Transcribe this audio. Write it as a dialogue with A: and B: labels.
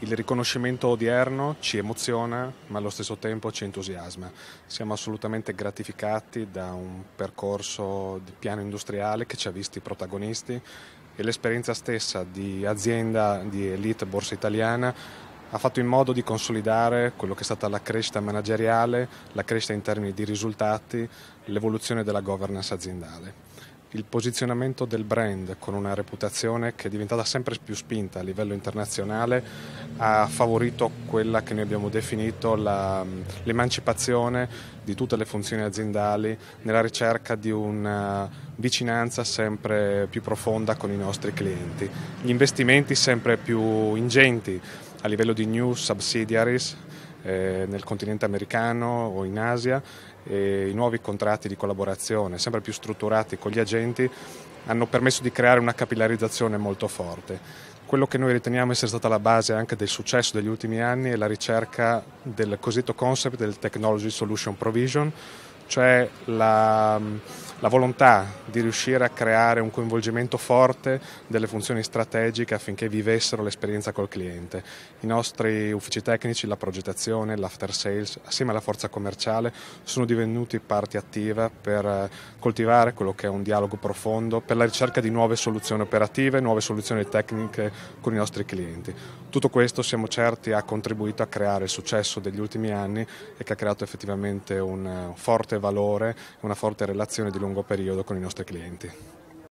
A: il riconoscimento odierno ci emoziona ma allo stesso tempo ci entusiasma. Siamo assolutamente gratificati da un percorso di piano industriale che ci ha visti protagonisti e l'esperienza stessa di azienda di elite borsa italiana ha fatto in modo di consolidare quello che è stata la crescita manageriale, la crescita in termini di risultati, l'evoluzione della governance aziendale il posizionamento del brand con una reputazione che è diventata sempre più spinta a livello internazionale ha favorito quella che noi abbiamo definito l'emancipazione di tutte le funzioni aziendali nella ricerca di una vicinanza sempre più profonda con i nostri clienti. Gli investimenti sempre più ingenti a livello di new subsidiaries eh, nel continente americano o in Asia, e i nuovi contratti di collaborazione sempre più strutturati con gli agenti hanno permesso di creare una capillarizzazione molto forte. Quello che noi riteniamo essere stata la base anche del successo degli ultimi anni è la ricerca del cosiddetto concept del Technology Solution Provision, cioè la, la, volontà di riuscire a creare un coinvolgimento forte delle funzioni strategiche affinché vivessero l'esperienza col cliente. I nostri uffici tecnici, la progettazione, l'after sales, assieme alla forza commerciale, sono divenuti parte attiva per eh, coltivare quello che è un dialogo profondo, per la ricerca di nuove soluzioni operative, nuove soluzioni tecniche con i nostri clienti. Tutto questo siamo certi ha contribuito a creare il successo degli ultimi anni e che ha creato effettivamente un eh, forte valore e una forte relazione di lungo periodo con i nostri clienti.